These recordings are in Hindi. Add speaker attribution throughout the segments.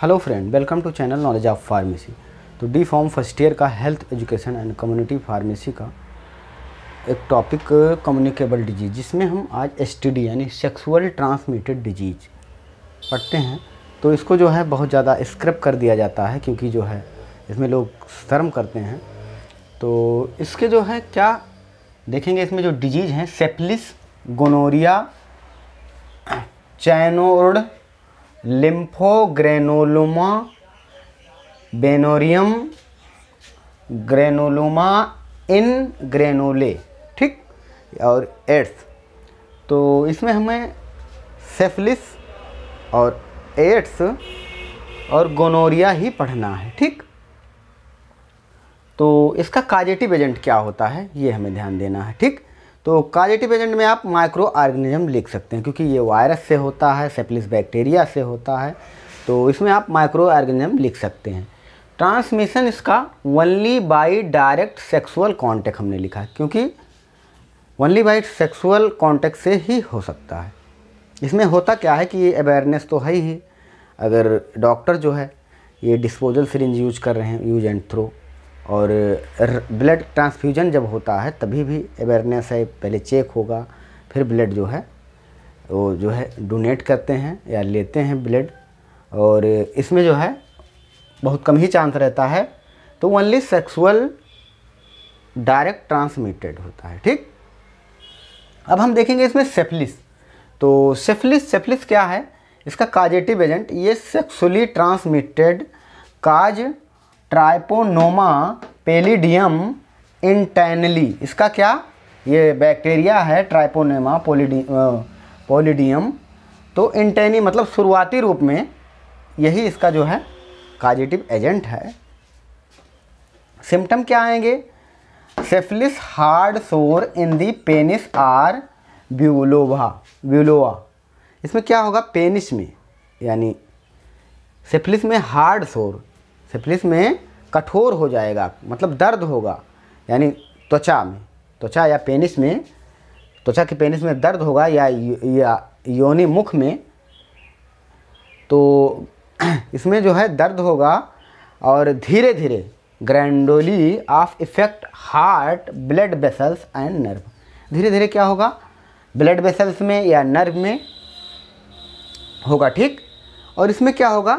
Speaker 1: hello friend welcome to channel knowledge of pharmacy तो डी फॉर्म फर्स्ट ईयर का health education and community pharmacy का एक टॉपिक कम्युनिकेबल डिजीज जिसमें हम आज एस यानी सेक्सुअल ट्रांसमिटेड डिजीज पढ़ते हैं तो इसको जो है बहुत ज़्यादा स्क्रप कर दिया जाता है क्योंकि जो है इसमें लोग शर्म करते हैं तो इसके जो है क्या देखेंगे इसमें जो डिजीज़ हैं सेप्लिस गोनोरिया चैनोर्ड लिम्फोग्रेनोलोमा बेनोरियम ग्रेनोलोमा इन ग्रेनोले ठीक और एड्स तो इसमें हमें सेफलिस और एड्स और गोनोरिया ही पढ़ना है ठीक तो इसका काजेटिव एजेंट क्या होता है ये हमें ध्यान देना है ठीक तो काजेटिव एजेंट में आप माइक्रो ऑर्गेनिज्म लिख सकते हैं क्योंकि ये वायरस से होता है सेप्लिस बैक्टीरिया से होता है तो इसमें आप माइक्रो ऑर्गेनिज्म लिख सकते हैं ट्रांसमिशन इसका only by direct sexual contact हमने लिखा है क्योंकि ओनली बाई सेक्सुअल कांटेक्ट से ही हो सकता है इसमें होता क्या है कि ये अवेयरनेस तो है ही अगर डॉक्टर जो है ये डिस्पोजल सिरिंज यूज कर रहे हैं यूज एंड थ्रो और ब्लड ट्रांसफ्यूजन जब होता है तभी भी अवेयरनेस है पहले चेक होगा फिर ब्लड जो है वो जो है डोनेट करते हैं या लेते हैं ब्लड और इसमें जो है बहुत कम ही चांस रहता है तो ओनली सेक्सुअल डायरेक्ट ट्रांसमिटेड होता है ठीक अब हम देखेंगे इसमें सेफलिस तो सेफलिस सेफलिस क्या है इसका काजेटिव एजेंट ये sexually transmitted cause treponema pallidum इंटेनली इसका क्या ये बैक्टीरिया है ट्राइपोनेमा पोलिडी पोलिडियम तो इंटेनी मतलब शुरुआती रूप में यही इसका जो है काजिटिव एजेंट है सिम्टम क्या आएंगे सेफलिस हार्ड सोर इन दी पेनिस आर ब्यूलोवा ब्यूलोवा इसमें क्या होगा पेनिस में यानी सेफलिस में हार्ड सोर सेफलिस में कठोर हो जाएगा मतलब दर्द होगा यानी त्वचा में त्वचा या पेनिस में त्वचा के पेनिस में दर्द होगा या या योनि मुख में तो इसमें जो है दर्द होगा और धीरे धीरे gradually of effect heart blood vessels and nerve धीरे धीरे क्या होगा ब्लड वेसल्स में या नर्व में होगा ठीक और इसमें क्या होगा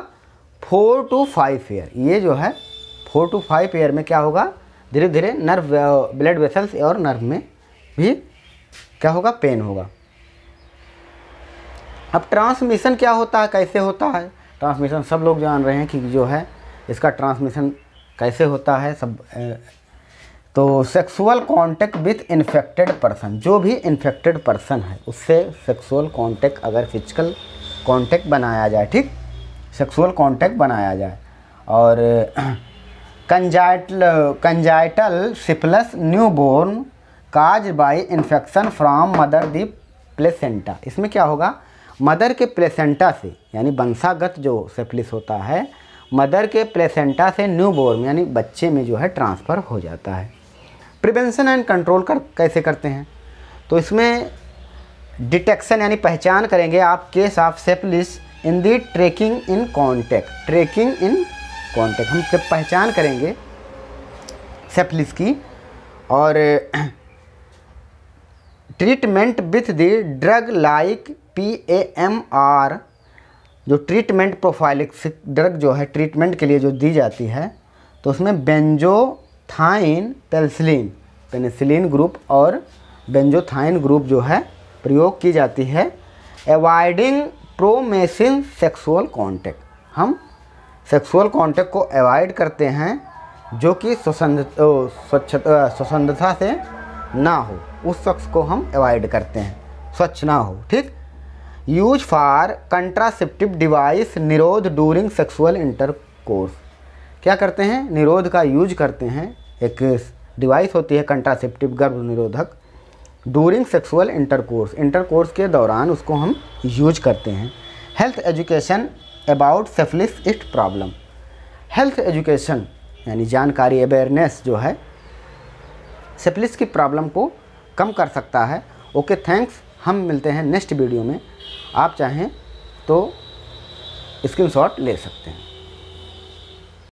Speaker 1: फोर टू फाइव ईयर ये जो है फोर टू फाइव ईयर में क्या होगा धीरे धीरे नर्व ब्लड वेसल्स और नर्व में भी क्या होगा पेन होगा अब ट्रांसमिशन क्या होता है कैसे होता है ट्रांसमिशन सब लोग जान रहे हैं कि जो है इसका ट्रांसमिशन कैसे होता है सब तो sexual contact with infected person जो भी इन्फेक्टेड पर्सन है उससे सेक्सुअल कांटेक्ट अगर फिजिकल कांटेक्ट बनाया जाए ठीक सेक्सुअल कांटेक्ट बनाया जाए और congenital congenital syphilis newborn cause by infection from mother the placenta इसमें क्या होगा मदर के प्लेसेंटा से यानी वंशागत जो सिफिलिस होता है मदर के प्लेसेंटा से न्यू बोर्न यानी बच्चे में जो है ट्रांसफ़र हो जाता है प्रिवेंशन एंड कंट्रोल कर कैसे करते हैं तो इसमें डिटेक्शन यानी पहचान करेंगे आप case of syphilis in the tracking in contact tracking in contact हम सब पहचान करेंगे सेफलिस की और treatment with the drug like P A M R जो ट्रीटमेंट प्रोफाइल ड्रग जो है ट्रीटमेंट के लिए जो दी जाती है तो उसमें बेंजोथाइन पेनिसिलिन पेनिसिलिन ग्रुप और बेंजोथाइन ग्रुप जो है प्रयोग की जाती है एवॉइडिंग प्रोमेसिन सेक्सुअल कांटेक्ट हम सेक्सुअल कांटेक्ट को अवॉइड करते हैं जो कि स्वसंध स्वच्छता स्वसंधता से ना हो उस शख्स को हम अवॉइड करते हैं स्वच्छ ना हो ठीक use for contraceptive device Nirodh during sexual intercourse क्या करते हैं निरोध का यूज करते हैं एक डिवाइस होती है कंट्रासेप्टिव गर्भ निरोधक डूरिंग सेक्सुअल इंटरकोर्स इंटरकोर्स के दौरान उसको हम यूज करते हैं health education about syphilis it problem health education यानी जानकारी अवेयरनेस जो है सेफलिस की प्रॉब्लम को कम कर सकता है ओके थैंक्स हम मिलते हैं नेक्स्ट वीडियो में आप चाहें तो स्क्रीनशॉट ले सकते हैं